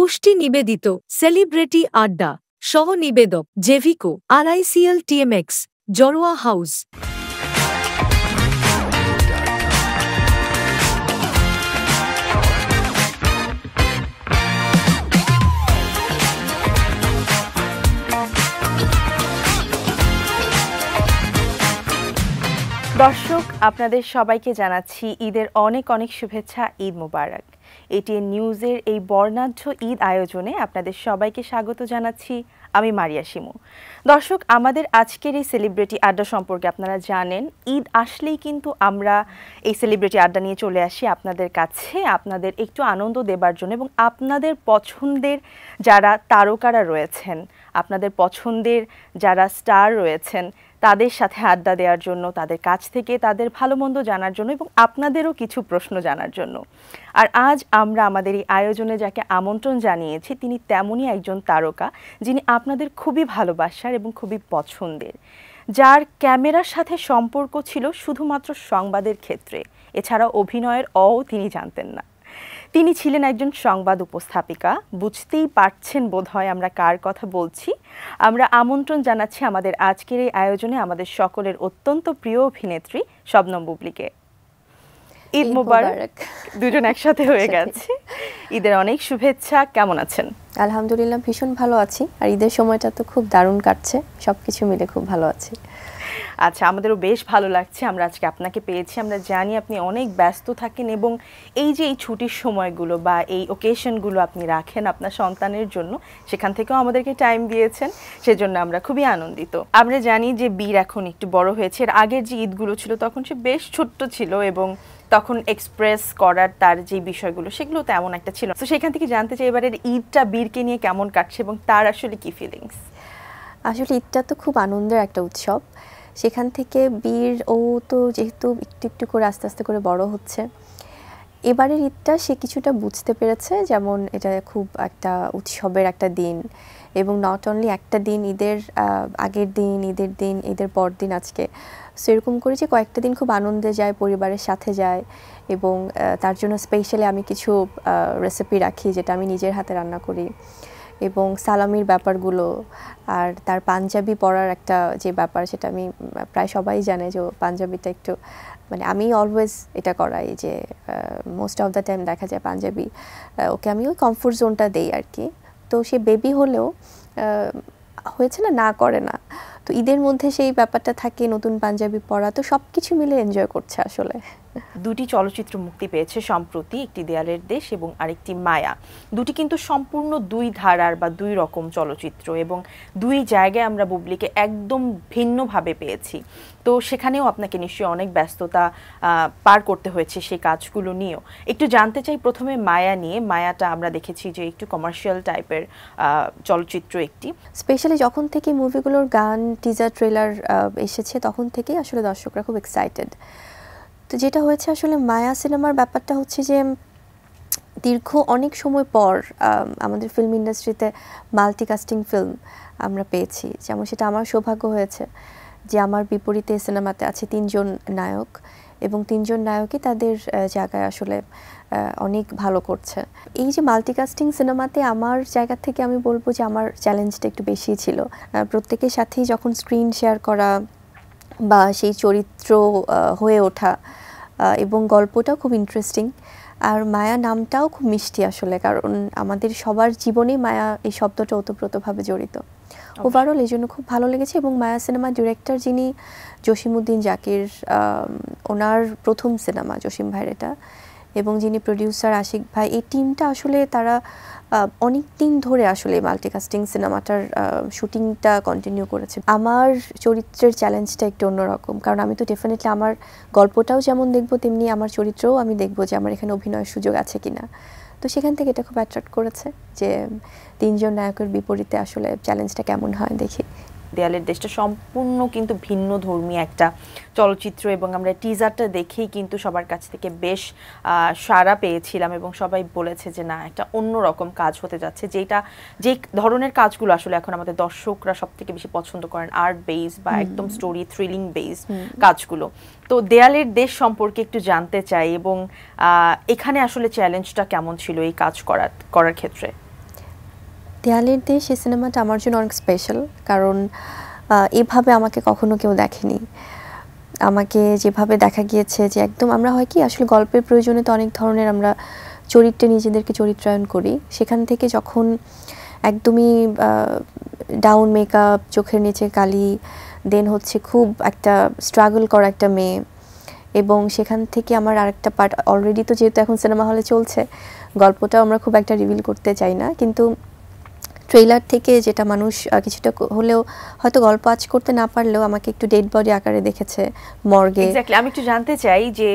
পুষ্টি নিবেদিত সেলিব্রিটি আড্ডা সহ নিবেদক জেভিকো আরআইসিএল টিএমএক্স জরোয়া হাউস দর্শক আপনাদের সবাইকে জানাচ্ছি ঈদের অনেক অনেক শুভেচ্ছা ঈদ মুবারক এটিএন নিউজের এই বর্ণাঢ্য ঈদ আয়োজনে আপনাদের সবাইকে স্বাগত জানাচ্ছি আমি মারিয়া শিমু দর্শক আমাদের আজকের এই সেলিব্রিটি আড্ডা সম্পর্কে আপনারা জানেন ঈদ আসলেই কিন্তু আমরা এই সেলিব্রিটি আড্ডা নিয়ে চলে আসি আপনাদের কাছে আপনাদের একটু আনন্দ দেবার জন্য এবং আপনাদের পছন্দের যারা তারকারা রয়েছেন আপনাদের পছন্দের যারা স্টার রয়েছেন তাদের সাথে আড্ডা দেওয়ার জন্য তাদের কাছ থেকে তাদের ভালো মন্দ জানার জন্য এবং আপনাদেরও কিছু প্রশ্ন জানার জন্য আর আজ আমরা আমাদের এই আয়োজনে যাকে আমন্ত্রণ জানিয়েছি তিনি তেমনই একজন তারকা যিনি আপনাদের খুবই ভালোবাসার এবং খুবই পছন্দের যার ক্যামেরার সাথে সম্পর্ক ছিল শুধুমাত্র সংবাদের ক্ষেত্রে এছাড়া অভিনয়ের অও তিনি জানতেন না তিনি ছিলেন একজন সংবাদ উপস্থাপিকা বুঝতেই পারছেন বোধহয় আমরা কার কথা বলছি আমরা আমন্ত্রণ জানাচ্ছি আমাদের আজকের এই আয়োজনে আমাদের সকলের অত্যন্ত প্রিয় অভিনেত্রী শবনম বুবলিকে ঈদ মুবারক দুজন একসাথে হয়ে গেছে ঈদের অনেক শুভেচ্ছা কেমন আছেন আলহামদুলিল্লাহ ভীষণ ভালো আছি আর ঈদের সময়টা তো খুব দারুণ কাটছে সব কিছু মিলে খুব ভালো আছি আচ্ছা আমাদেরও বেশ ভালো লাগছে আমরা আজকে আপনাকে পেয়েছি আমরা জানি আপনি অনেক ব্যস্ত থাকেন এবং এই যে এই ছুটির সময়গুলো বা এই ওকেশনগুলো আপনি রাখেন আপনার সন্তানের জন্য সেখান থেকেও আমাদেরকে টাইম দিয়েছেন সেজন্য আমরা খুবই আনন্দিত আমরা জানি যে বীর এখন একটু বড় হয়েছে এর আগের যে ঈদগুলো ছিল তখন সে বেশ ছোট্ট ছিল এবং তখন এক্সপ্রেস করার তার যে বিষয়গুলো সেগুলো তেমন একটা ছিল তো সেখান থেকে জানতে চাই এবারের ঈদটা বীরকে নিয়ে কেমন কাটছে এবং তার আসলে কি ফিলিংস আসলে ঈদটা তো খুব আনন্দের একটা উৎসব সেখান থেকে বীর ও তো যেহেতু একটু একটু করে আস্তে আস্তে করে বড় হচ্ছে এবারের ঈদটা সে কিছুটা বুঝতে পেরেছে যেমন এটা খুব একটা উৎসবের একটা দিন এবং নট অনলি একটা দিন ঈদের আগের দিন ঈদের দিন ঈদের পর দিন আজকে সো এরকম করে যে কয়েকটা দিন খুব আনন্দে যায় পরিবারের সাথে যায় এবং তার জন্য স্পেশালি আমি কিছু রেসিপি রাখি যেটা আমি নিজের হাতে রান্না করি এবং সালামির ব্যাপারগুলো আর তার পাঞ্জাবি পরার একটা যে ব্যাপার সেটা আমি প্রায় সবাই জানে যে পাঞ্জাবিটা একটু মানে আমি অলওয়েজ এটা করাই যে মোস্ট অফ দ্য টাইম দেখা যায় পাঞ্জাবি ওকে আমি ওই কমফোর্ট জোনটা দেই আর কি তো সে বেবি হলেও হয়েছে না না করে না তো ঈদের মধ্যে সেই ব্যাপারটা থাকে নতুন পাঞ্জাবি পরা তো সব কিছু মিলে এনজয় করছে আসলে দুটি চলচ্চিত্র মুক্তি পেয়েছে সম্প্রতি একটি দেয়ালের দেশ এবং আরেকটি মায়া দুটি কিন্তু সম্পূর্ণ দুই ধারার বা দুই রকম চলচ্চিত্র এবং দুই জায়গায় আমরা বুবলিকে একদম ভিন্নভাবে পেয়েছি তো সেখানেও আপনাকে নিশ্চয়ই অনেক ব্যস্ততা পার করতে হয়েছে সেই কাজগুলো নিয়েও একটু জানতে চাই প্রথমে মায়া নিয়ে মায়াটা আমরা দেখেছি যে একটু কমার্শিয়াল টাইপের চলচ্চিত্র একটি স্পেশালি যখন থেকে মুভিগুলোর গান টিজার ট্রেলার এসেছে তখন থেকেই আসলে দর্শকরা খুব এক্সাইটেড তো যেটা হয়েছে আসলে মায়া সিনেমার ব্যাপারটা হচ্ছে যে দীর্ঘ অনেক সময় পর আমাদের ফিল্ম ইন্ডাস্ট্রিতে মাল্টিকাস্টিং ফিল্ম আমরা পেয়েছি যেমন সেটা আমার সৌভাগ্য হয়েছে যে আমার বিপরীতে সিনেমাতে আছে তিনজন নায়ক এবং তিনজন নায়কই তাদের জায়গায় আসলে অনেক ভালো করছে এই যে মাল্টিকাস্টিং সিনেমাতে আমার জায়গা থেকে আমি বলবো যে আমার চ্যালেঞ্জটা একটু বেশি ছিল প্রত্যেকের সাথেই যখন স্ক্রিন শেয়ার করা বা সেই চরিত্র হয়ে ওঠা এবং গল্পটাও খুব ইন্টারেস্টিং আর মায়া নামটাও খুব মিষ্টি আসলে কারণ আমাদের সবার জীবনে মায়া এই শব্দটা ওতপ্রোতভাবে জড়িত ওভারঅল এই জন্য খুব ভালো লেগেছে এবং মায়া সিনেমার ডিরেক্টর যিনি জসিমুদ্দিন জাকির ওনার প্রথম সিনেমা জসিম ভাইয়ের এটা এবং যিনি প্রডিউসার আশিক ভাই এই টিমটা আসলে তারা অনেক দিন ধরে আসলে মাল্টিকাস্টিং সিনেমাটার শুটিংটা কন্টিনিউ করেছে আমার চরিত্রের চ্যালেঞ্জটা একটু অন্যরকম কারণ আমি তো ডেফিনেটলি আমার গল্পটাও যেমন দেখব তেমনি আমার চরিত্রও আমি দেখব যে আমার এখানে অভিনয়ের সুযোগ আছে কিনা তো সেখান থেকে এটা খুব অ্যাট্রাক্ট করেছে যে তিনজন নায়কের বিপরীতে আসলে চ্যালেঞ্জটা কেমন হয় দেখি দেয়ালের দেশটা সম্পূর্ণ কিন্তু ভিন্ন ধর্মী একটা চলচ্চিত্র এবং আমরা টিজারটা দেখেই কিন্তু সবার কাছ থেকে বেশ সাড়া পেয়েছিলাম এবং সবাই বলেছে যে না একটা অন্য রকম কাজ হতে যাচ্ছে যেটা যে ধরনের কাজগুলো আসলে এখন আমাদের দর্শকরা সব থেকে বেশি পছন্দ করেন আর্ট বেস বা একদম স্টোরি থ্রিলিং বেস কাজগুলো তো দেয়ালের দেশ সম্পর্কে একটু জানতে চাই এবং এখানে আসলে চ্যালেঞ্জটা কেমন ছিল এই কাজ করার করার ক্ষেত্রে দেয়ালের দেশ এই সিনেমাটা আমার জন্য অনেক স্পেশাল কারণ এভাবে আমাকে কখনো কেউ দেখেনি আমাকে যেভাবে দেখা গিয়েছে যে একদম আমরা হয় কি আসলে গল্পের প্রয়োজনে তো অনেক ধরনের আমরা চরিত্রে নিজেদেরকে চরিত্রায়ন করি সেখান থেকে যখন একদমই ডাউন মেকআপ চোখের নিচে কালি দেন হচ্ছে খুব একটা স্ট্রাগল করা একটা মেয়ে এবং সেখান থেকে আমার আরেকটা পার্ট অলরেডি তো যেহেতু এখন সিনেমা হলে চলছে গল্পটাও আমরা খুব একটা রিভিল করতে চাই না কিন্তু ট্রেলার থেকে যেটা মানুষ কিছুটা হলেও হয়তো গল্প আজ করতে না পারলেও আমাকে একটু ডেড বডি আকারে দেখেছে মর্গে আমি একটু জানতে চাই যে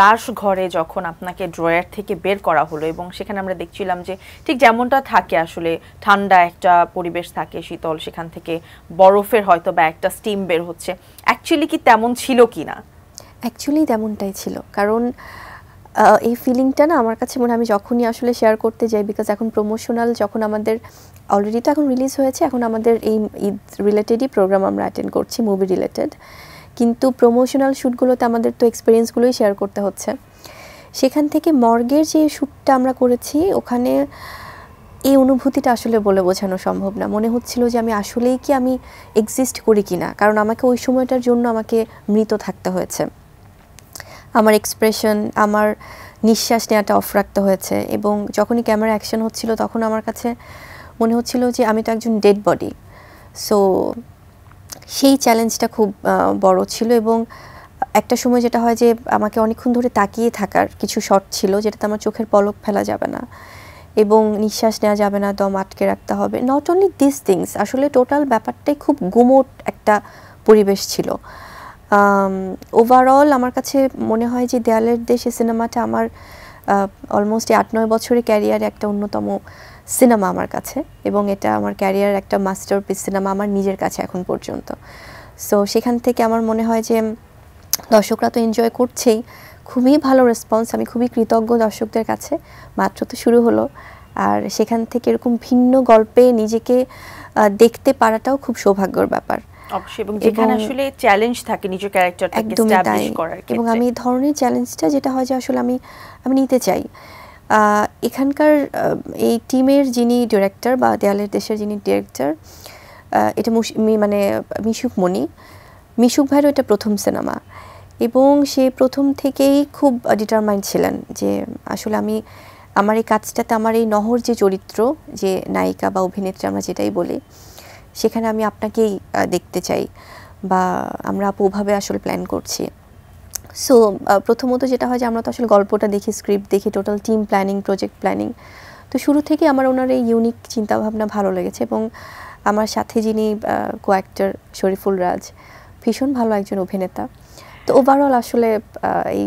লাশ ঘরে যখন আপনাকে ড্রয়ার থেকে বের করা হলো এবং সেখানে আমরা দেখছিলাম যে ঠিক যেমনটা থাকে আসলে ঠান্ডা একটা পরিবেশ থাকে শীতল সেখান থেকে বরফের হয়তো বা একটা স্টিম বের হচ্ছে অ্যাকচুয়ালি কি তেমন ছিল কি না অ্যাকচুয়ালি তেমনটাই ছিল কারণ এই ফিলিংটা না আমার কাছে মনে আমি যখনই আসলে শেয়ার করতে যাই বিকজ এখন প্রমোশনাল যখন আমাদের অলরেডি তো এখন রিলিজ হয়েছে এখন আমাদের এই ঈদ রিলেটেডই প্রোগ্রাম আমরা অ্যাটেন্ড করছি মুভি রিলেটেড কিন্তু প্রমোশনাল শ্যুটগুলোতে আমাদের তো এক্সপিরিয়েন্সগুলোই শেয়ার করতে হচ্ছে সেখান থেকে মর্গের যে শ্যুটটা আমরা করেছি ওখানে এই অনুভূতিটা আসলে বলে বোঝানো সম্ভব না মনে হচ্ছিল যে আমি আসলেই কি আমি এক্সিস্ট করি কি না কারণ আমাকে ওই সময়টার জন্য আমাকে মৃত থাকতে হয়েছে আমার এক্সপ্রেশন আমার নিঃশ্বাস নেওয়াটা অফ রাখতে হয়েছে এবং যখনই ক্যামেরা অ্যাকশন হচ্ছিল তখন আমার কাছে মনে হচ্ছিল যে আমি তো একজন ডেড বডি সো সেই চ্যালেঞ্জটা খুব বড় ছিল এবং একটা সময় যেটা হয় যে আমাকে অনেকক্ষণ ধরে তাকিয়ে থাকার কিছু শট ছিল যেটাতে আমার চোখের পলক ফেলা যাবে না এবং নিঃশ্বাস নেওয়া যাবে না দম আটকে রাখতে হবে নট অনলি দিস থিংস আসলে টোটাল ব্যাপারটাই খুব গুমোট একটা পরিবেশ ছিল ওভারঅল um, আমার কাছে মনে হয় যে দেয়ালের দেশ সিনেমাটা আমার অলমোস্ট uh, আট নয় বছরের ক্যারিয়ার একটা অন্যতম সিনেমা আমার কাছে এবং এটা আমার ক্যারিয়ার একটা মাস্টার পিস সিনেমা আমার নিজের কাছে এখন পর্যন্ত সো সেখান থেকে আমার মনে হয় যে দর্শকরা তো এনজয় করছেই খুবই ভালো রেসপন্স আমি খুবই কৃতজ্ঞ দর্শকদের কাছে মাত্র তো শুরু হলো আর সেখান থেকে এরকম ভিন্ন গল্পে নিজেকে uh, দেখতে পারাটাও খুব সৌভাগ্যর ব্যাপার অবশ্যই এবং যেখানে আসলে চ্যালেঞ্জ থাকে নিজের ক্যারেক্টারটাকে এস্টাবলিশ করার এবং আমি এই ধরনের চ্যালেঞ্জটা যেটা হয় যে আসলে আমি আমি নিতে চাই এখানকার এই টিমের যিনি ডিরেক্টর বা দেয়ালের দেশের যিনি ডিরেক্টর এটা মানে মিশুক মণি মিশুক ভাইয়েরও এটা প্রথম সিনেমা এবং সে প্রথম থেকেই খুব ডিটারমাইন্ড ছিলেন যে আসলে আমি আমার এই কাজটাতে আমার এই নহর যে চরিত্র যে নায়িকা বা অভিনেত্রী আমরা যেটাই বলি সেখানে আমি আপনাকেই দেখতে চাই বা আমরা আপুভাবে আসলে প্ল্যান করছি সো প্রথমত যেটা হয় যে আমরা তো আসলে গল্পটা দেখি স্ক্রিপ্ট দেখি total team planning project planning তো শুরু থেকে আমার ওনার এই ইউনিক চিন্তাভাবনা ভালো লেগেছে এবং আমার সাথে যিনি কো অ্যাক্টর শরীফুল রাজ ভীষণ ভালো একজন অভিনেতা তো ওভারঅল আসলে এই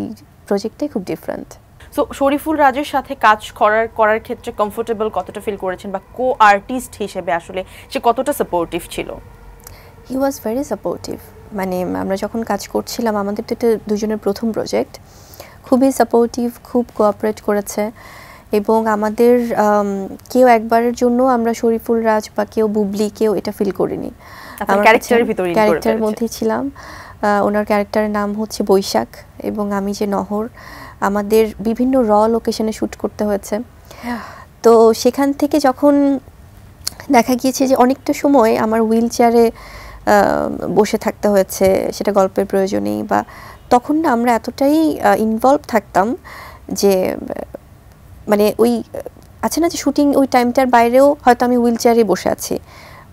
প্রজেক্টটাই খুব ডিফারেন্ট সো শরীফুল রাজের সাথে কাজ করার করার ক্ষেত্রে কমফোর্টেবল কতটা ফিল করেছেন বা কো আর্টিস্ট হিসেবে আসলে সে কতটা সাপোর্টিভ ছিল হি ওয়াজ ভেরি সাপোর্টিভ মানে আমরা যখন কাজ করছিলাম আমাদের তো এটা দুজনের প্রথম প্রজেক্ট খুবই সাপোর্টিভ খুব কোঅপারেট করেছে এবং আমাদের কেউ একবারের জন্য আমরা শরীফুল রাজ বা কেউ বুবলি কেউ এটা ফিল করিনি ক্যারেক্টারের আচ্ছা, মধ্যে ছিলাম ওনার ক্যারেক্টারের নাম হচ্ছে বৈশাখ এবং আমি যে নহর আমাদের বিভিন্ন র লোকেশনে শ্যুট করতে হয়েছে তো সেখান থেকে যখন দেখা গিয়েছে যে অনেকটা সময় আমার হুইল চেয়ারে বসে থাকতে হয়েছে সেটা গল্পের প্রয়োজনেই বা তখন না আমরা এতটাই ইনভলভ থাকতাম যে মানে ওই আছে না যে শুটিং ওই টাইমটার বাইরেও হয়তো আমি হুইল চেয়ারে বসে আছি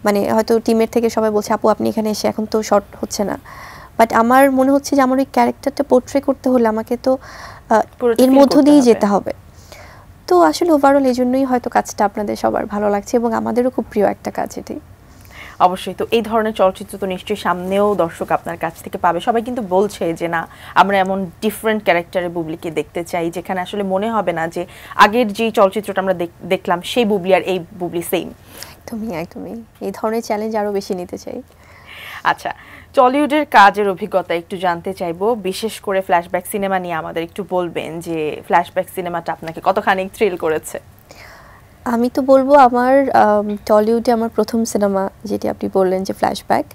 মানে হয়তো টিমের থেকে সবাই বলছে আপু আপনি এখানে এসে এখন তো শর্ট হচ্ছে না বাট আমার মনে হচ্ছে যে আমার ওই ক্যারেক্টারটা পোর্ট্রে করতে হলে আমাকে তো এর মধ্য দিয়েই যেতে হবে তো আসলে ওভারঅল এই জন্যই হয়তো কাজটা আপনাদের সবার ভালো লাগছে এবং আমাদেরও খুব প্রিয় একটা কাজ এটি অবশ্যই তো এই ধরনের চলচ্চিত্র তো নিশ্চয়ই সামনেও দর্শক আপনার কাছ থেকে পাবে সবাই কিন্তু বলছে যে না আমরা এমন ডিফারেন্ট ক্যারেক্টারের বুবলিকে দেখতে চাই যেখানে আসলে মনে হবে না যে আগের যে চলচ্চিত্রটা আমরা দেখলাম সেই বুবলি আর এই বুবলি সেম একদমই একদমই এই ধরনের চ্যালেঞ্জ আরও বেশি নিতে চাই আচ্ছা টলিউডের কাজের অভিজ্ঞতা একটু জানতে চাইবো বিশেষ করে ফ্ল্যাশব্যাক সিনেমা নিয়ে আমাদের একটু বলবেন যে ফ্ল্যাশব্যাক সিনেমাটা আপনাকে কতখানি থ্রিল করেছে আমি তো বলবো আমার টলিউডে আমার প্রথম সিনেমা যেটি আপনি বললেন যে ফ্ল্যাশব্যাক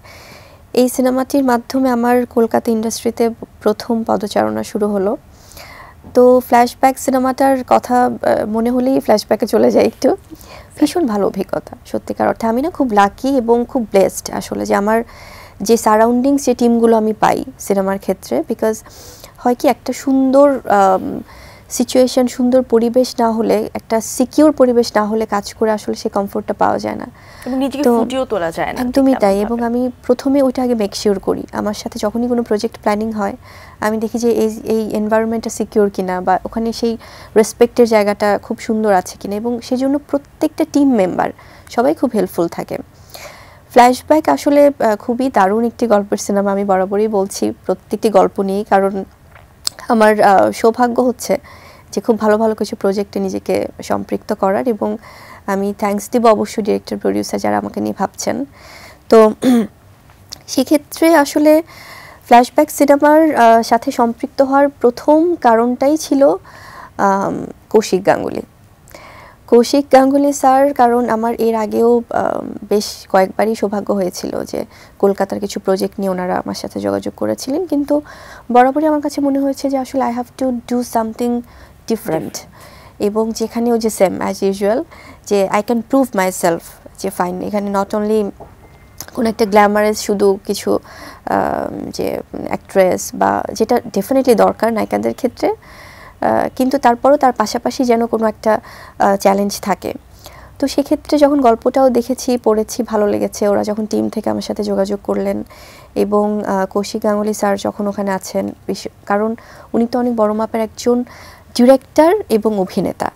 এই সিনেমাটির মাধ্যমে আমার কলকাতা ইন্ডাস্ট্রিতে প্রথম পদচারণা শুরু হলো তো ফ্ল্যাশব্যাক সিনেমাটার কথা মনে হলেই ফ্ল্যাশব্যাকে চলে যায় একটু ভীষণ ভালো অভিজ্ঞতা সত্যিকার অর্থে আমি না খুব লাকি এবং খুব ব্লেসড আসলে যে আমার যে সারাউন্ডিং যে টিমগুলো আমি পাই সিনেমার ক্ষেত্রে বিকজ হয় কি একটা সুন্দর সিচুয়েশন সুন্দর পরিবেশ না হলে একটা সিকিউর পরিবেশ না হলে কাজ করে আসলে সে কমফোর্টটা পাওয়া যায় না তোলা যায় না একদমই তাই এবং আমি প্রথমে ওইটা আগে মেকশিওর করি আমার সাথে যখনই কোনো প্রজেক্ট প্ল্যানিং হয় আমি দেখি যে এই এই এনভায়রনমেন্টটা সিকিউর কিনা বা ওখানে সেই রেসপেক্টের জায়গাটা খুব সুন্দর আছে কিনা এবং সেই জন্য প্রত্যেকটা টিম মেম্বার সবাই খুব হেল্পফুল থাকে ফ্ল্যাশব্যাক আসলে খুবই দারুণ একটি গল্পের সিনেমা আমি বরাবরই বলছি প্রত্যেকটি গল্প নিয়েই কারণ আমার সৌভাগ্য হচ্ছে যে খুব ভালো ভালো কিছু প্রজেক্টে নিজেকে সম্পৃক্ত করার এবং আমি থ্যাংকস দিব অবশ্যই ডিরেক্টর প্রডিউসার যারা আমাকে নিয়ে ভাবছেন তো সেক্ষেত্রে আসলে ফ্ল্যাশব্যাক সিনেমার সাথে সম্পৃক্ত হওয়ার প্রথম কারণটাই ছিল কৌশিক গাঙ্গুলি কৌশিক গাঙ্গুলি স্যার কারণ আমার এর আগেও বেশ কয়েকবারই সৌভাগ্য হয়েছিল যে কলকাতার কিছু প্রজেক্ট নিয়ে ওনারা আমার সাথে যোগাযোগ করেছিলেন কিন্তু বরাবরই আমার কাছে মনে হয়েছে যে আসলে I have to do something different এবং যেখানেও যে সেম অ্যাজ ইউজুয়াল যে I can prove myself যে ফাইন এখানে নট অনলি কোনো একটা গ্ল্যামারেস শুধু কিছু যে অ্যাক্ট্রেস বা যেটা ডেফিনেটলি দরকার নায়িকাদের ক্ষেত্রে কিন্তু তারপরও তার পাশাপাশি যেন কোনো একটা চ্যালেঞ্জ থাকে তো সেক্ষেত্রে যখন গল্পটাও দেখেছি পড়েছি ভালো লেগেছে ওরা যখন টিম থেকে আমার সাথে যোগাযোগ করলেন এবং কৌশিক গাঙ্গুলি স্যার যখন ওখানে আছেন কারণ উনি তো অনেক বড় মাপের একজন ডিরেক্টর এবং অভিনেতা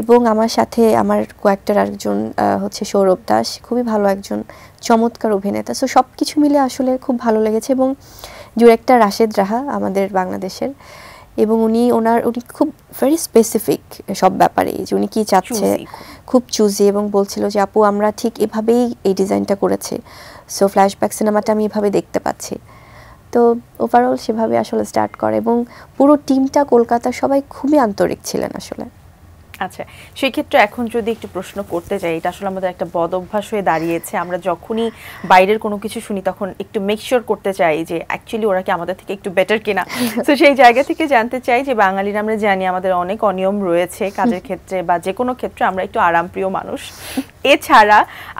এবং আমার সাথে আমার কয়েকটার একজন হচ্ছে সৌরভ দাস খুবই ভালো একজন চমৎকার অভিনেতা সো সব কিছু মিলে আসলে খুব ভালো লেগেছে এবং ডিরেক্টর রাশেদ রাহা আমাদের বাংলাদেশের এবং উনি ওনার উনি খুব ভেরি স্পেসিফিক সব ব্যাপারে যে উনি কী চাচ্ছে খুব চুজি এবং বলছিল যে আপু আমরা ঠিক এভাবেই এই ডিজাইনটা করেছি সো ফ্ল্যাশব্যাক সিনেমাটা আমি এভাবে দেখতে পাচ্ছি তো ওভারঅল সেভাবে আসলে স্টার্ট করে এবং পুরো টিমটা কলকাতা সবাই খুবই আন্তরিক ছিলেন আসলে আচ্ছা সেই ক্ষেত্রে এখন যদি একটু প্রশ্ন করতে যাই এটা আসলে আমাদের একটা বদ অভ্যাস হয়ে দাঁড়িয়েছে আমরা যখনই বাইরের কোনো কিছু শুনি তখন একটু মেকশিওর করতে চাই যে অ্যাকচুয়ালি ওরা কি আমাদের থেকে একটু বেটার কিনা তো সেই জায়গা থেকে জানতে চাই যে বাঙালিরা আমরা জানি আমাদের অনেক অনিয়ম রয়েছে কাজের ক্ষেত্রে বা যে কোনো ক্ষেত্রে আমরা একটু আরামপ্রিয় মানুষ এছাড়া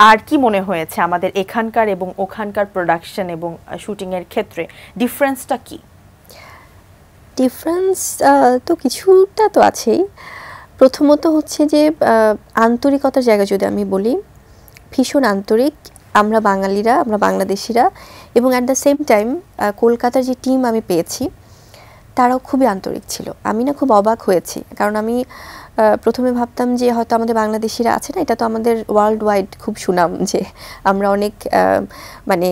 আর কি মনে হয়েছে আমাদের এখানকার এবং ওখানকার প্রোডাকশন এবং শুটিংয়ের ক্ষেত্রে ডিফারেন্সটা কি ডিফারেন্স তো কিছুটা তো আছেই প্রথমত হচ্ছে যে আন্তরিকতার জায়গা যদি আমি বলি ভীষণ আন্তরিক আমরা বাঙালিরা আমরা বাংলাদেশিরা এবং অ্যাট দ্য সেম টাইম কলকাতার যে টিম আমি পেয়েছি তারাও খুবই আন্তরিক ছিল আমি না খুব অবাক হয়েছি কারণ আমি প্রথমে ভাবতাম যে হয়তো আমাদের বাংলাদেশিরা আছে না এটা তো আমাদের ওয়ার্ল্ড ওয়াইড খুব সুনাম যে আমরা অনেক মানে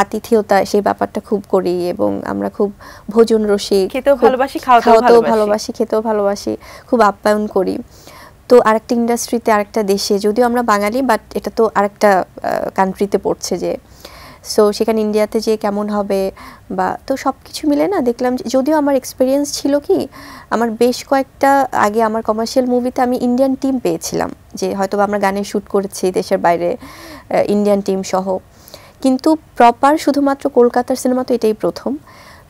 আতিথেয়তা সেই ব্যাপারটা খুব করি এবং আমরা খুব ভোজন রসি খেতেও ভালোবাসি খাওয়াতেও ভালোবাসি খেতেও ভালোবাসি খুব আপ্যায়ন করি তো আরেকটা ইন্ডাস্ট্রিতে আরেকটা দেশে যদিও আমরা বাঙালি বাট এটা তো আরেকটা কান্ট্রিতে পড়ছে যে সো সেখানে ইন্ডিয়াতে যে কেমন হবে বা তো সব কিছু মিলে না দেখলাম যদিও আমার এক্সপিরিয়েন্স ছিল কি আমার বেশ কয়েকটা আগে আমার কমার্শিয়াল মুভিতে আমি ইন্ডিয়ান টিম পেয়েছিলাম যে হয়তো আমরা গানে শ্যুট করেছি দেশের বাইরে ইন্ডিয়ান টিম সহ কিন্তু প্রপার শুধুমাত্র কলকাতার সিনেমা তো এটাই প্রথম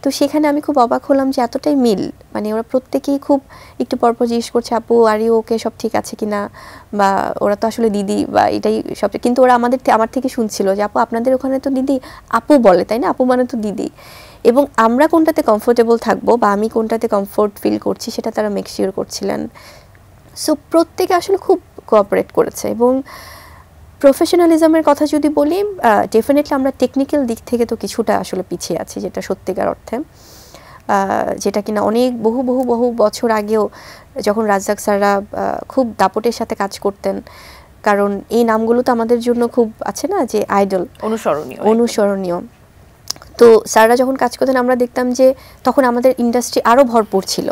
তো সেখানে আমি খুব অবাক হলাম যে এতটাই মিল মানে ওরা প্রত্যেকেই খুব একটু পরপর জিজ্ঞেস করছে আপু আরে ওকে সব ঠিক আছে কি না বা ওরা তো আসলে দিদি বা এটাই সব কিন্তু ওরা আমাদের আমার থেকে শুনছিল যে আপু আপনাদের ওখানে তো দিদি আপু বলে তাই না আপু মানে তো দিদি এবং আমরা কোনটাতে কমফোর্টেবল থাকবো বা আমি কোনটাতে কমফোর্ট ফিল করছি সেটা তারা শিওর করছিলেন সো প্রত্যেকে আসলে খুব কোঅপারেট করেছে এবং প্রফেশনালিজমের কথা যদি বলি ডেফিনেটলি আমরা টেকনিক্যাল দিক থেকে তো কিছুটা আসলে পিছিয়ে আছি যেটা সত্যিকার অর্থে যেটা কিনা অনেক বহু বহু বহু বছর আগেও যখন রাজ্জাক স্যাররা খুব দাপটের সাথে কাজ করতেন কারণ এই নামগুলো তো আমাদের জন্য খুব আছে না যে আইডল অনুসরণীয় অনুসরণীয় তো স্যাররা যখন কাজ করতেন আমরা দেখতাম যে তখন আমাদের ইন্ডাস্ট্রি আরও ভরপুর ছিল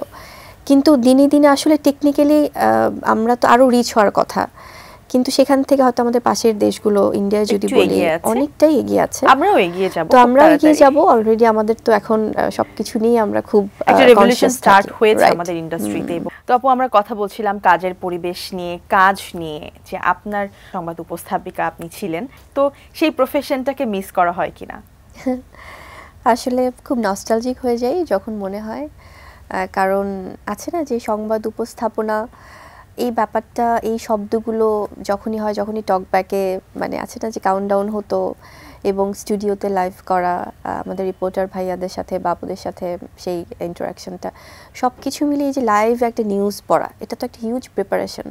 কিন্তু দিনে দিনে আসলে টেকনিক্যালি আমরা তো আরও রিচ হওয়ার কথা কিন্তু সেখান থেকে হয়তো আমাদের পাশের দেশগুলো ইন্ডিয়া যদি বলি অনেকটাই এগিয়ে আছে আমরাও এগিয়ে যাব তো আমরা এগিয়ে যাব অলরেডি আমাদের তো এখন সবকিছু নিয়ে আমরা খুব একটা রেভলিউশন স্টার্ট হয়েছে আমাদের ইন্ডাস্ট্রিতে তো আপু আমরা কথা বলছিলাম কাজের পরিবেশ নিয়ে কাজ নিয়ে যে আপনার সংবাদ উপস্থাপিকা আপনি ছিলেন তো সেই প্রফেশনটাকে মিস করা হয় কিনা আসলে খুব নস্টালজিক হয়ে যায় যখন মনে হয় কারণ আছে না যে সংবাদ উপস্থাপনা এই ব্যাপারটা এই শব্দগুলো যখনই হয় যখনই টকব্যাকে মানে আছে না যে কাউন্টডাউন হতো এবং স্টুডিওতে লাইভ করা আমাদের রিপোর্টার ভাইয়াদের সাথে বাবুদের সাথে সেই ইন্টারাকশনটা সব কিছু মিলে এই যে লাইভ একটা নিউজ পড়া এটা তো একটা হিউজ প্রিপারেশন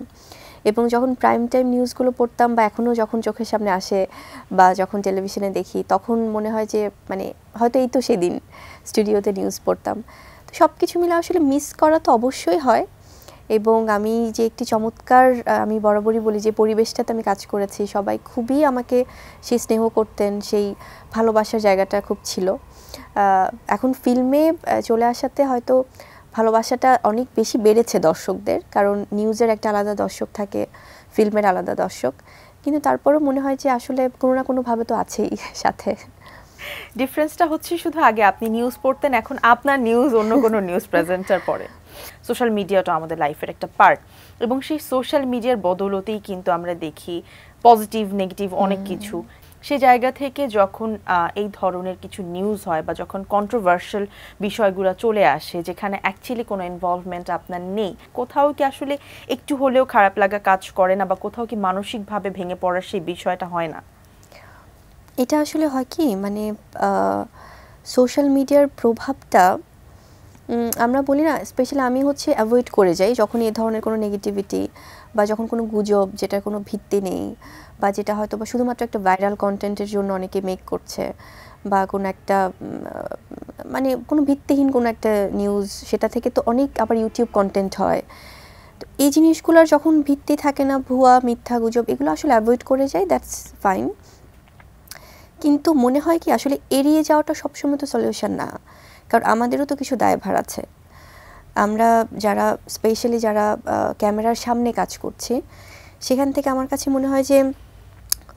এবং যখন প্রাইম টাইম নিউজগুলো পড়তাম বা এখনও যখন চোখের সামনে আসে বা যখন টেলিভিশনে দেখি তখন মনে হয় যে মানে হয়তো এই তো সেদিন স্টুডিওতে নিউজ পড়তাম তো সব কিছু মিলে আসলে মিস করা তো অবশ্যই হয় এবং আমি যে একটি চমৎকার আমি বরাবরই বলি যে পরিবেশটাতে আমি কাজ করেছি সবাই খুবই আমাকে সে স্নেহ করতেন সেই ভালোবাসার জায়গাটা খুব ছিল এখন ফিল্মে চলে আসাতে হয়তো ভালোবাসাটা অনেক বেশি বেড়েছে দর্শকদের কারণ নিউজের একটা আলাদা দর্শক থাকে ফিল্মের আলাদা দর্শক কিন্তু তারপরও মনে হয় যে আসলে কোনো না কোনোভাবে তো আছেই সাথে ডিফারেন্সটা হচ্ছে শুধু আগে আপনি নিউজ পড়তেন এখন আপনার নিউজ অন্য কোনো নিউজ প্রেজেন্টার পড়ে সোশ্যাল মিডিয়াটা আমাদের লাইফের একটা পার্ট এবং সেই সোশ্যাল মিডিয়ার বদলতেই কিন্তু আমরা দেখি পজিটিভ নেগেটিভ অনেক কিছু সে জায়গা থেকে যখন এই ধরনের কিছু নিউজ হয় বা যখন কন্ট্রোভার্সিয়াল বিষয়গুলো চলে আসে যেখানে অ্যাকচুয়ালি কোনো ইনভলভমেন্ট আপনার নেই কোথাও কি আসলে একটু হলেও খারাপ লাগা কাজ করে না বা কোথাও কি মানসিকভাবে ভেঙে পড়ার সেই বিষয়টা হয় না এটা আসলে হয় কি মানে সোশ্যাল মিডিয়ার প্রভাবটা আমরা বলি না স্পেশালি আমি হচ্ছে অ্যাভয়েড করে যাই যখন এ ধরনের কোনো নেগেটিভিটি বা যখন কোনো গুজব যেটার কোনো ভিত্তি নেই বা যেটা হয়তো বা শুধুমাত্র একটা ভাইরাল কন্টেন্টের জন্য অনেকে মেক করছে বা কোনো একটা মানে কোনো ভিত্তিহীন কোনো একটা নিউজ সেটা থেকে তো অনেক আবার ইউটিউব কন্টেন্ট হয় তো এই জিনিসগুলোর যখন ভিত্তি থাকে না ভুয়া মিথ্যা গুজব এগুলো আসলে অ্যাভয়েড করে যাই দ্যাটস ফাইন কিন্তু মনে হয় কি আসলে এড়িয়ে যাওয়াটা সবসময় তো সলিউশন না কারণ আমাদেরও তো কিছু দায়ভার আছে আমরা যারা স্পেশালি যারা ক্যামেরার সামনে কাজ করছি সেখান থেকে আমার কাছে মনে হয় যে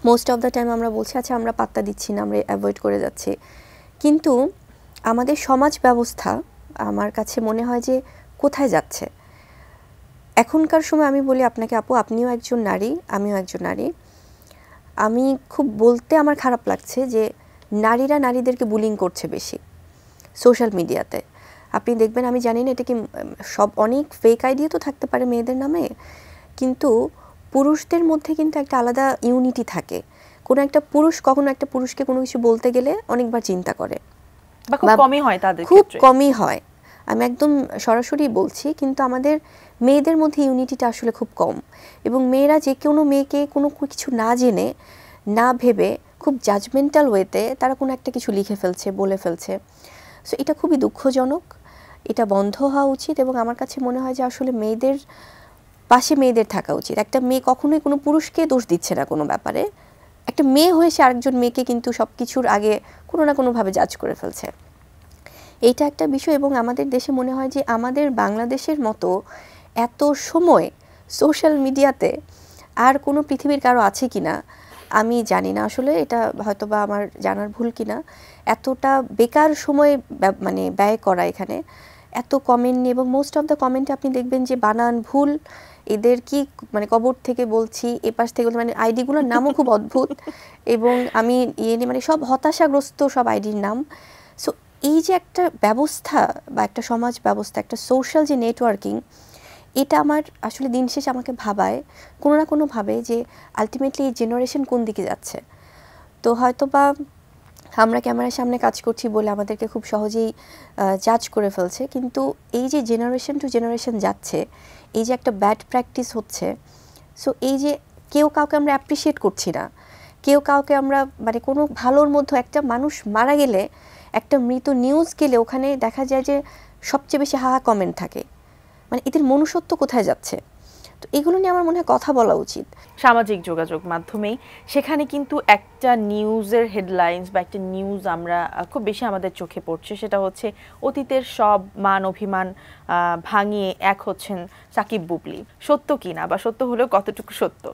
মোস্ট অফ দ্য টাইম আমরা বলছি আচ্ছা আমরা পাত্তা দিচ্ছি না আমরা অ্যাভয়েড করে যাচ্ছি কিন্তু আমাদের সমাজ ব্যবস্থা আমার কাছে মনে হয় যে কোথায় যাচ্ছে এখনকার সময় আমি বলি আপনাকে আপু আপনিও একজন নারী আমিও একজন নারী আমি খুব বলতে আমার খারাপ লাগছে যে নারীরা নারীদেরকে বুলিং করছে বেশি সোশ্যাল মিডিয়াতে আপনি দেখবেন আমি জানি না এটা কি সব অনেক ফেক আইডিয়া তো থাকতে পারে মেয়েদের নামে কিন্তু পুরুষদের মধ্যে কিন্তু একটা আলাদা ইউনিটি থাকে কোনো একটা পুরুষ কখনো একটা পুরুষকে কোনো কিছু বলতে গেলে অনেকবার চিন্তা করে কমই হয় তাদের খুব কমই হয় আমি একদম সরাসরি বলছি কিন্তু আমাদের মেয়েদের মধ্যে ইউনিটিটা আসলে খুব কম এবং মেয়েরা যে কোনো মেয়েকে কোনো কিছু না জেনে না ভেবে খুব জাজমেন্টাল ওয়েতে তারা কোনো একটা কিছু লিখে ফেলছে বলে ফেলছে সো এটা খুবই দুঃখজনক এটা বন্ধ হওয়া উচিত এবং আমার কাছে মনে হয় যে আসলে মেয়েদের পাশে মেয়েদের থাকা উচিত একটা মেয়ে কখনোই কোনো পুরুষকে দোষ দিচ্ছে না কোনো ব্যাপারে একটা মেয়ে হয়ে সে আরেকজন মেয়েকে কিন্তু সব কিছুর আগে কোনো না কোনোভাবে জাজ করে ফেলছে এইটা একটা বিষয় এবং আমাদের দেশে মনে হয় যে আমাদের বাংলাদেশের মতো এত সময় সোশ্যাল মিডিয়াতে আর কোনো পৃথিবীর কারো আছে কি না আমি জানি না আসলে এটা হয়তো বা আমার জানার ভুল কিনা এতটা বেকার সময় মানে ব্যয় করা এখানে এত কমেন্ট নিয়ে এবং মোস্ট অফ দ্য কমেন্ট আপনি দেখবেন যে বানান ভুল এদের কি মানে কবর থেকে বলছি এপাশ থেকে মানে আইডিগুলোর নামও খুব অদ্ভুত এবং আমি ইয়ে নিয়ে মানে সব হতাশাগ্রস্ত সব আইডির নাম সো এই যে একটা ব্যবস্থা বা একটা সমাজ ব্যবস্থা একটা সোশ্যাল যে নেটওয়ার্কিং এটা আমার আসলে দিন শেষ আমাকে ভাবায় কোনো না কোনোভাবে যে আলটিমেটলি এই জেনারেশন কোন দিকে যাচ্ছে তো হয়তো বা আমরা ক্যামেরার সামনে কাজ করছি বলে আমাদেরকে খুব সহজেই জাজ করে ফেলছে কিন্তু এই যে জেনারেশন টু জেনারেশন যাচ্ছে এই যে একটা ব্যাড প্র্যাকটিস হচ্ছে সো এই যে কেউ কাউকে আমরা অ্যাপ্রিসিয়েট করছি না কেউ কাউকে আমরা মানে কোনো ভালোর মধ্যে একটা মানুষ মারা গেলে একটা মৃত নিউজ গেলে ওখানে দেখা যায় যে সবচেয়ে বেশি হাহা কমেন্ট থাকে মানে এদের মনুষ্যত্ব কোথায় যাচ্ছে তো এগুলো নিয়ে আমার মনে হয় কথা বলা উচিত সামাজিক যোগাযোগ মাধ্যমেই সেখানে কিন্তু একটা নিউজের হেডলাইন্স বা একটা নিউজ আমরা খুব বেশি আমাদের চোখে পড়ছে সেটা হচ্ছে অতীতের সব মান অভিমান ভাঙিয়ে এক হচ্ছেন সাকিব বুবলি সত্য কি না বা সত্য হলেও কতটুকু সত্য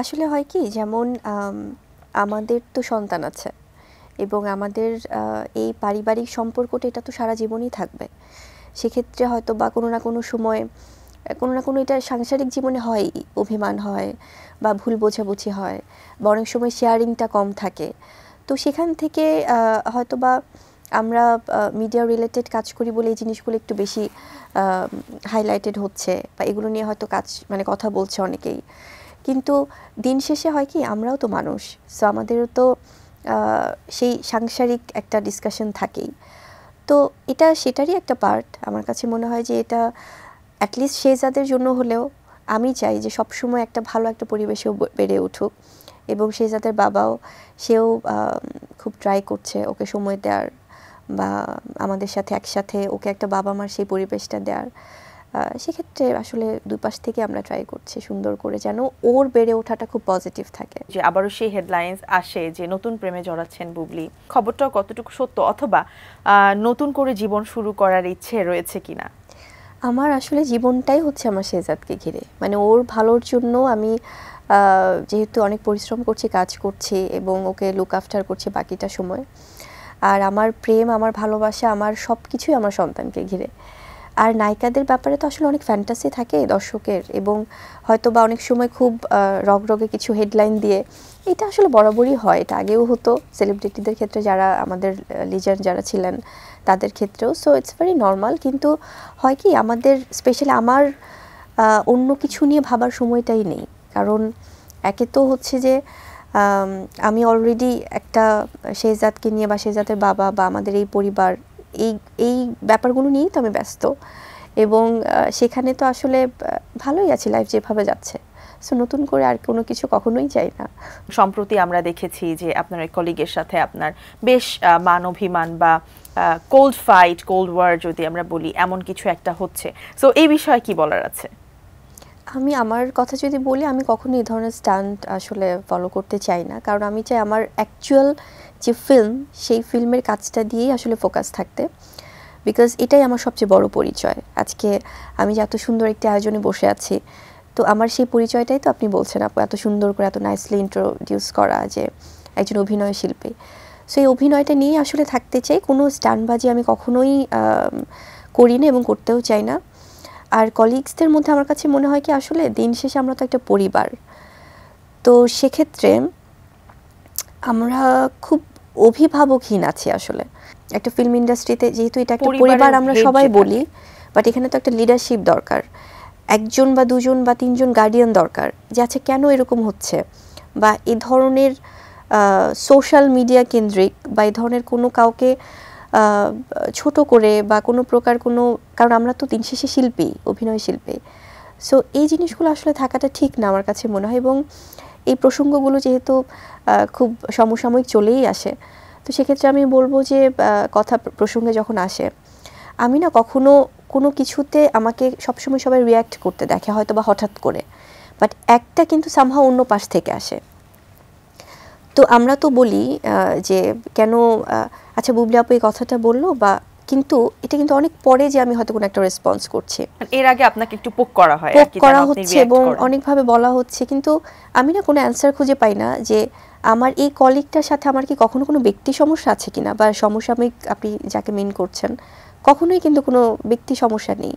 আসলে হয় কি যেমন আমাদের তো সন্তান আছে এবং আমাদের এই পারিবারিক সম্পর্কটা এটা তো সারা জীবনই থাকবে সেক্ষেত্রে হয়তো বা কোনো না কোনো সময় কোনো না কোনো এটা সাংসারিক জীবনে হয় অভিমান হয় বা ভুল বোঝাবুঝি হয় বা অনেক সময় শেয়ারিংটা কম থাকে তো সেখান থেকে হয়তো বা আমরা মিডিয়া রিলেটেড কাজ করি বলে এই জিনিসগুলো একটু বেশি হাইলাইটেড হচ্ছে বা এগুলো নিয়ে হয়তো কাজ মানে কথা বলছে অনেকেই কিন্তু দিন শেষে হয় কি আমরাও তো মানুষ সো আমাদেরও তো সেই সাংসারিক একটা ডিসকাশন থাকেই তো এটা সেটারই একটা পার্ট আমার কাছে মনে হয় যে এটা অ্যাটলিস্ট সে যাদের জন্য হলেও আমি চাই যে সবসময় একটা ভালো একটা পরিবেশেও বেড়ে উঠুক এবং সে যাদের বাবাও সেও খুব ট্রাই করছে ওকে সময় দেওয়ার বা আমাদের সাথে একসাথে ওকে একটা বাবা মার সেই পরিবেশটা দেওয়ার সেক্ষেত্রে আসলে দুপাশ থেকে আমরা ট্রাই করছি সুন্দর করে যেন ওর বেড়ে ওঠাটা খুব পজিটিভ থাকে যে আবারও সেই হেডলাইন্স আসে যে নতুন প্রেমে জড়াচ্ছেন বুবলি খবরটাও কতটুকু সত্য অথবা নতুন করে জীবন শুরু করার ইচ্ছে রয়েছে কিনা আমার আসলে জীবনটাই হচ্ছে আমার শেজাদকে ঘিরে মানে ওর ভালোর জন্য আমি যেহেতু অনেক পরিশ্রম করছি কাজ করছি এবং ওকে লুক আফটার করছি বাকিটা সময় আর আমার প্রেম আমার ভালোবাসা আমার সব কিছুই আমার সন্তানকে ঘিরে আর নায়িকাদের ব্যাপারে তো আসলে অনেক ফ্যান্টাসি থাকে দর্শকের এবং হয়তো বা অনেক সময় খুব রগরগে কিছু হেডলাইন দিয়ে এটা আসলে বরাবরই হয় এটা আগেও হতো সেলিব্রিটিদের ক্ষেত্রে যারা আমাদের লিজার যারা ছিলেন তাদের ক্ষেত্রেও সো ইটস ভেরি নর্মাল কিন্তু হয় কি আমাদের স্পেশালি আমার অন্য কিছু নিয়ে ভাবার সময়টাই নেই কারণ একে তো হচ্ছে যে আমি অলরেডি একটা শেহজাদকে নিয়ে বা শেহজাদের বাবা বা আমাদের এই পরিবার এই এই ব্যাপারগুলো নিয়েই তো আমি ব্যস্ত এবং সেখানে তো আসলে ভালোই আছে লাইফ যেভাবে যাচ্ছে সো নতুন করে আর কোনো কিছু কখনোই চাই না সম্প্রতি আমরা দেখেছি যে আপনার কলিগের সাথে আপনার বেশ মান অভিমান বা কোল্ড ফাইট কোল্ড ওয়ার যদি আমরা বলি এমন কিছু একটা হচ্ছে সো এই বিষয়ে কি বলার আছে আমি আমার কথা যদি বলি আমি কখনো এই ধরনের স্ট্যান্ড আসলে ফলো করতে চাই না কারণ আমি চাই আমার অ্যাকচুয়াল যে ফিল্ম সেই ফিল্মের কাজটা দিয়েই আসলে ফোকাস থাকতে বিকজ এটাই আমার সবচেয়ে বড় পরিচয় আজকে আমি যে এত সুন্দর একটি আয়োজনে বসে আছি তো আমার সেই পরিচয়টাই তো আপনি বলছেন আপু এত সুন্দর করে এত নাইসলি ইন্ট্রোডিউস করা যে একজন অভিনয় শিল্পী সো এই অভিনয়টা নিয়েই আসলে থাকতে চাই কোনো স্ট্যান্ডবাজি আমি কখনোই করি না এবং করতেও চাই না আর কলিগসদের মধ্যে আমার কাছে মনে হয় কি আসলে দিন শেষে আমরা তো একটা পরিবার তো সেক্ষেত্রে আমরা খুব অভিভাবকহীন আছে আসলে একটা ফিল্ম ইন্ডাস্ট্রিতে যেহেতু এটা একটা পরিবার আমরা সবাই বলি বাট এখানে তো একটা লিডারশিপ দরকার একজন বা দুজন বা তিনজন গার্ডিয়ান দরকার যে আছে আচ্ছা কেন এরকম হচ্ছে বা এ ধরনের সোশ্যাল মিডিয়া কেন্দ্রিক বা এ ধরনের কোনো কাউকে ছোট করে বা কোনো প্রকার কোনো কারণ আমরা তো দিন শেষে শিল্পী অভিনয় শিল্পী সো এই জিনিসগুলো আসলে থাকাটা ঠিক না আমার কাছে মনে হয় এবং এই প্রসঙ্গগুলো যেহেতু খুব সমসাময়িক চলেই আসে তো সেক্ষেত্রে আমি বলবো যে কথা প্রসঙ্গে যখন আসে আমি না কখনো কোনো কিছুতে আমাকে সবসময় সবাই রিয়্যাক্ট করতে দেখে হয়তো বা হঠাৎ করে বাট একটা কিন্তু সামহা অন্য পাশ থেকে আসে তো আমরা তো বলি যে কেন আচ্ছা বুবলি আপু এই কথাটা বললো বা কিন্তু এটা কিন্তু অনেক পরে যে আমি হয়তো কোনো একটা রেসপন্স করছি মানে এর আগে আপনাকে একটু পোক করা হয় পোক করা হচ্ছে এবং অনেকভাবে বলা হচ্ছে কিন্তু আমি না কোনো অ্যান্সার খুঁজে পাই না যে আমার এই কলিগটার সাথে আমার কি কখনো কোনো ব্যক্তি সমস্যা আছে কিনা বা সমসাময়িক আপনি যাকে মিন করছেন কখনোই কিন্তু কোনো ব্যক্তি সমস্যা নেই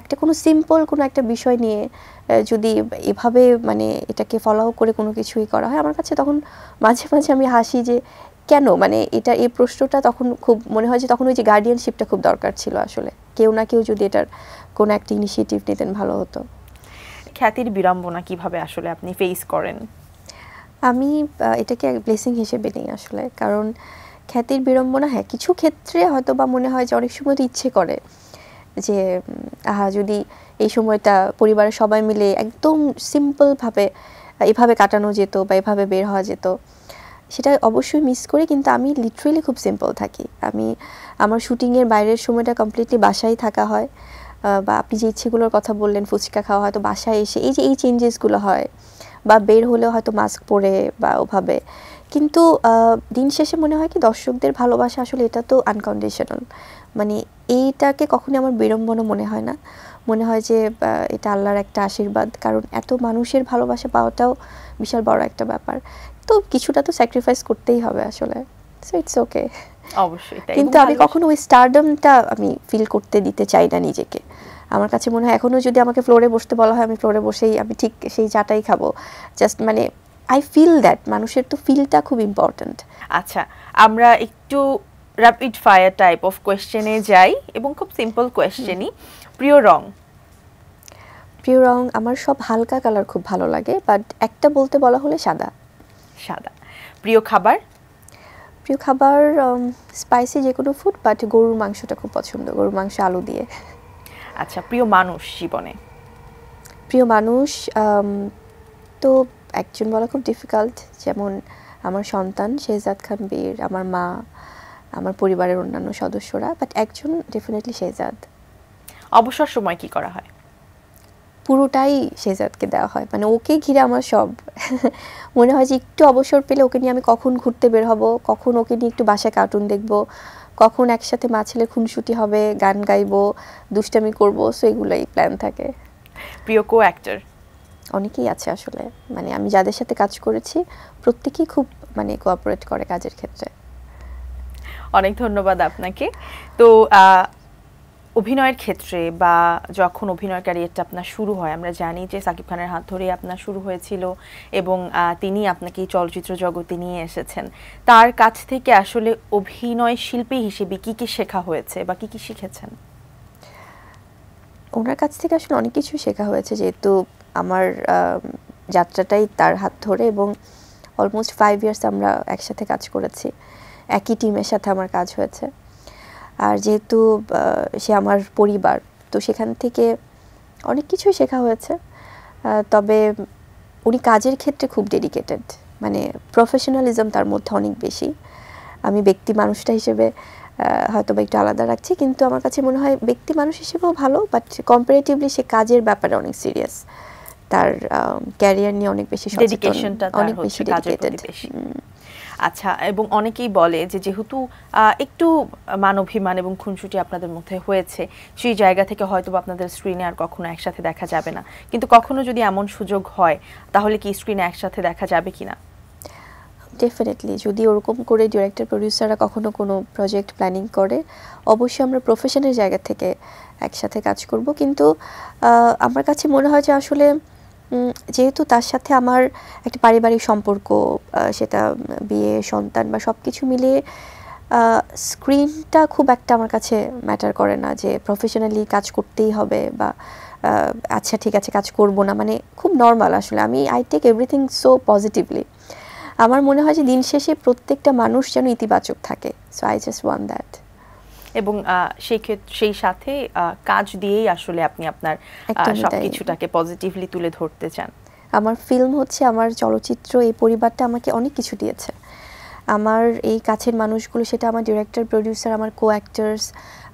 একটা কোনো সিম্পল কোনো একটা বিষয় নিয়ে যদি এভাবে মানে এটাকে ফলো করে কোনো কিছুই করা হয় আমার কাছে তখন মাঝে মাঝে আমি হাসি যে কেন মানে এটা এই প্রশ্নটা তখন খুব মনে হয় যে তখন ওই যে গার্ডিয়ানশিপটা খুব দরকার ছিল আসলে কেউ না কেউ যদি এটার কোনো একটা ইনিশিয়েটিভ নিতেন ভালো হতো খ্যাতির বিড়ম্বনা কিভাবে আসলে আপনি ফেস করেন আমি এটাকে ব্লেসিং হিসেবে নিই আসলে কারণ খ্যাতির বিড়ম্বনা হ্যাঁ কিছু ক্ষেত্রে হয়তো বা মনে হয় যে অনেক সময় তো ইচ্ছে করে যে আহা যদি এই সময়টা পরিবারের সবাই মিলে একদম সিম্পলভাবে এভাবে কাটানো যেত বা এভাবে বের হওয়া যেত সেটা অবশ্যই মিস করি কিন্তু আমি লিটারেলি খুব সিম্পল থাকি আমি আমার শ্যুটিংয়ের বাইরের সময়টা কমপ্লিটলি বাসায় থাকা হয় বা আপনি যে ইচ্ছেগুলোর কথা বললেন ফুচকা খাওয়া হয়তো বাসায় এসে এই যে এই চেঞ্জেসগুলো হয় বা বের হলেও হয়তো মাস্ক পরে বা ওভাবে কিন্তু দিন শেষে মনে হয় কি দর্শকদের ভালোবাসা আসলে এটা তো আনকন্ডিশনাল মানে এইটাকে কখনই আমার বিড়ম্বনা মনে হয় না মনে হয় যে এটা আল্লাহর একটা আশীর্বাদ কারণ এত মানুষের ভালোবাসা পাওয়াটাও বিশাল বড় একটা ব্যাপার তো কিছুটা তো স্যাক্রিফাইস করতেই হবে আসলে সো ইটস ওকে অবশ্যই কিন্তু আমি কখনো ওই স্টারডমটা আমি ফিল করতে দিতে চাই না নিজেকে আমার কাছে মনে হয় এখনো যদি আমাকে ফ্লোরে বসতে বলা হয় আমি ফ্লোরে বসেই আমি ঠিক সেই চাটাই খাবো জাস্ট মানে আই ফিল দ্যাট মানুষের তো ফিলটা খুব ইম্পর্ট্যান্ট আচ্ছা আমরা একটু র্যাপিড ফায়ার টাইপ অফ কোয়েশ্চেনে যাই এবং খুব সিম্পল কোয়েশ্চেনই প্রিয় রং প্রিয় রং আমার সব হালকা কালার খুব ভালো লাগে বাট একটা বলতে বলা হলে সাদা সাদা প্রিয় খাবার প্রিয় খাবার স্পাইসি যে কোনো ফুড বাট গরুর মাংসটা খুব পছন্দ গরুর মাংস আলু দিয়ে আচ্ছা প্রিয় মানুষ জীবনে প্রিয় মানুষ তো একজন বলা খুব ডিফিকাল্ট যেমন আমার সন্তান শেহজাদ খান বীর আমার মা আমার পরিবারের অন্যান্য সদস্যরা বাট একজন ডেফিনেটলি শেহজাদ অবসর সময় কি করা হয় পুরোটাই শেহজাদকে দেওয়া হয় মানে ওকে ঘিরে আমার সব মনে হয় যে একটু অবসর পেলে ওকে নিয়ে আমি কখন ঘুরতে বের হব কখন ওকে নিয়ে একটু বাসায় কার্টুন দেখব কখন একসাথে মা ছেলে খুনসুটি হবে গান গাইবো দুষ্টামি করব সো এগুলোই প্ল্যান থাকে প্রিয় কো অ্যাক্টর অনেকেই আছে আসলে মানে আমি যাদের সাথে কাজ করেছি প্রত্যেকেই খুব মানে কোঅপারেট করে কাজের ক্ষেত্রে অনেক ধন্যবাদ আপনাকে তো অভিনয়ের ক্ষেত্রে বা যখন অভিনয় ক্যারিয়ারটা আপনার শুরু হয় আমরা জানি যে সাকিব খানের হাত ধরেই আপনার শুরু হয়েছিল এবং তিনি আপনাকে চলচ্চিত্র জগতে নিয়ে এসেছেন তার কাছ থেকে আসলে অভিনয় শিল্পী হিসেবে কি কি শেখা হয়েছে বা কি কি শিখেছেন ওনার কাছ থেকে আসলে অনেক কিছু শেখা হয়েছে যেহেতু আমার যাত্রাটাই তার হাত ধরে এবং অলমোস্ট ফাইভ ইয়ার্স আমরা একসাথে কাজ করেছি একই টিমের সাথে আমার কাজ হয়েছে আর যেহেতু সে আমার পরিবার তো সেখান থেকে অনেক কিছুই শেখা হয়েছে তবে উনি কাজের ক্ষেত্রে খুব ডেডিকেটেড মানে প্রফেশনালিজম তার মধ্যে অনেক বেশি আমি ব্যক্তি মানুষটা হিসেবে হয়তো বা একটু আলাদা রাখছি কিন্তু আমার কাছে মনে হয় ব্যক্তি মানুষ হিসেবেও ভালো বাট কম্পারেটিভলি সে কাজের ব্যাপারে অনেক সিরিয়াস তার ক্যারিয়ার নিয়ে অনেক বেশি অনেক বেশি ডেডিকেটেড আচ্ছা এবং অনেকেই বলে যে যেহেতু একটু মানবিমান এবং খুনসুটি আপনাদের মধ্যে হয়েছে সেই জায়গা থেকে হয়তো আপনাদের স্ক্রিনে আর কখনো একসাথে দেখা যাবে না কিন্তু কখনো যদি এমন সুযোগ হয় তাহলে কি স্ক্রিনে একসাথে দেখা যাবে কিনা ডেফিনেটলি যদি ওরকম করে ডিরেক্টর প্রডিউসাররা কখনো কোনো প্রজেক্ট প্ল্যানিং করে অবশ্যই আমরা প্রফেশনের জায়গা থেকে একসাথে কাজ করব কিন্তু আমার কাছে মনে হয় যে আসলে যেহেতু তার সাথে আমার একটা পারিবারিক সম্পর্ক সেটা বিয়ে সন্তান বা সব কিছু মিলিয়ে স্ক্রিনটা খুব একটা আমার কাছে ম্যাটার করে না যে প্রফেশনালি কাজ করতেই হবে বা আচ্ছা ঠিক আছে কাজ করব না মানে খুব নর্মাল আসলে আমি I take everything so positively আমার মনে হয় যে দিন শেষে প্রত্যেকটা মানুষ যেন ইতিবাচক থাকে so I just want that এবং সেই সেই সাথে কাজ দিয়েই আসলে আপনি আপনার সবকিছুটাকে পজিটিভলি তুলে ধরতে চান আমার ফিল্ম হচ্ছে আমার চলচ্চিত্র এই পরিবারটা আমাকে অনেক কিছু দিয়েছে আমার এই কাছের মানুষগুলো সেটা আমার ডিরেক্টর প্রডিউসার আমার কো অ্যাক্টার্স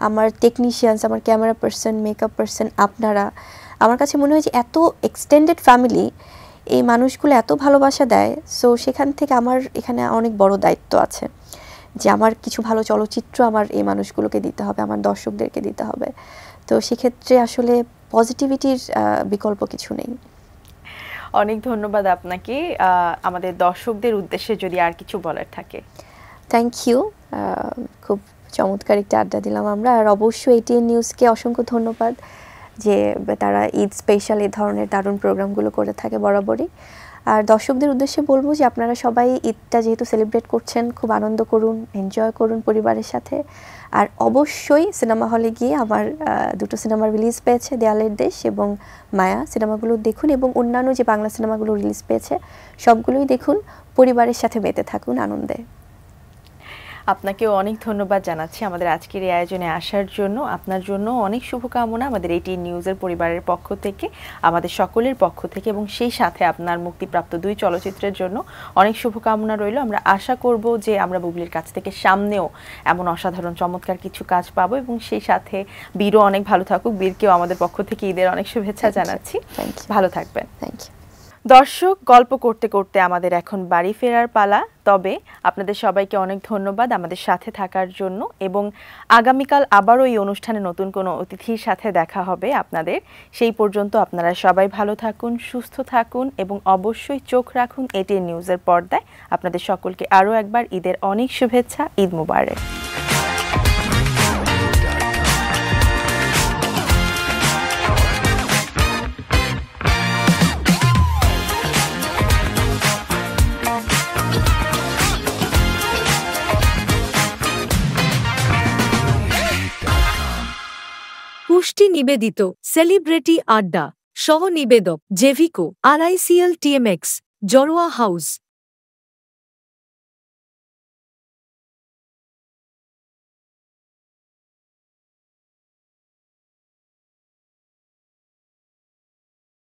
আমার টেকনিশিয়ানস আমার ক্যামেরা পার্সন মেকআপ পার্সন আপনারা আমার কাছে মনে হয় যে এত এক্সটেন্ডেড ফ্যামিলি এই মানুষগুলো এত ভালোবাসা দেয় সো সেখান থেকে আমার এখানে অনেক বড় দায়িত্ব আছে যে আমার কিছু ভালো চলচ্চিত্র আমার এই মানুষগুলোকে দিতে হবে আমার দর্শকদেরকে দিতে হবে তো সেক্ষেত্রে আসলে পজিটিভিটির বিকল্প কিছু নেই অনেক ধন্যবাদ আপনাকে আমাদের দর্শকদের উদ্দেশ্যে যদি আর কিছু বলার থাকে থ্যাংক ইউ খুব চমৎকার একটি আড্ডা দিলাম আমরা আর অবশ্যই এটিএন নিউজকে অসংখ্য ধন্যবাদ যে তারা ঈদ স্পেশাল এ ধরনের দারুণ প্রোগ্রামগুলো করে থাকে বরাবরই আর দর্শকদের উদ্দেশ্যে বলবো যে আপনারা সবাই ঈদটা যেহেতু সেলিব্রেট করছেন খুব আনন্দ করুন এনজয় করুন পরিবারের সাথে আর অবশ্যই সিনেমা হলে গিয়ে আমার দুটো সিনেমা রিলিজ পেয়েছে দেয়ালের দেশ এবং মায়া সিনেমাগুলো দেখুন এবং অন্যান্য যে বাংলা সিনেমাগুলো রিলিজ পেয়েছে সবগুলোই দেখুন পরিবারের সাথে মেতে থাকুন আনন্দে আপনাকেও অনেক ধন্যবাদ জানাচ্ছি আমাদের আজকের এই আয়োজনে আসার জন্য আপনার জন্য অনেক শুভকামনা আমাদের এটি নিউজের পরিবারের পক্ষ থেকে আমাদের সকলের পক্ষ থেকে এবং সেই সাথে আপনার মুক্তিপ্রাপ্ত দুই চলচ্চিত্রের জন্য অনেক শুভকামনা রইল আমরা আশা করব যে আমরা বুবলির কাছ থেকে সামনেও এমন অসাধারণ চমৎকার কিছু কাজ পাবো এবং সেই সাথে বীরও অনেক ভালো থাকুক বীরকেও আমাদের পক্ষ থেকে ঈদের অনেক শুভেচ্ছা জানাচ্ছি ভালো থাকবেন থ্যাংক ইউ দর্শক গল্প করতে করতে আমাদের এখন বাড়ি ফেরার পালা তবে আপনাদের সবাইকে অনেক ধন্যবাদ আমাদের সাথে থাকার জন্য এবং আগামীকাল আবারও এই অনুষ্ঠানে নতুন কোনো অতিথির সাথে দেখা হবে আপনাদের সেই পর্যন্ত আপনারা সবাই ভালো থাকুন সুস্থ থাকুন এবং অবশ্যই চোখ রাখুন এটিএন নিউজের পর্দায় আপনাদের সকলকে আরও একবার ঈদের অনেক শুভেচ্ছা ঈদ মুবারক পুষ্টি নিবেদিত সেলিব্রিটি আড্ডা সহ নিবেদক জেভিকো আরআইসিএল টিএমএক্স জরোয়া হাউস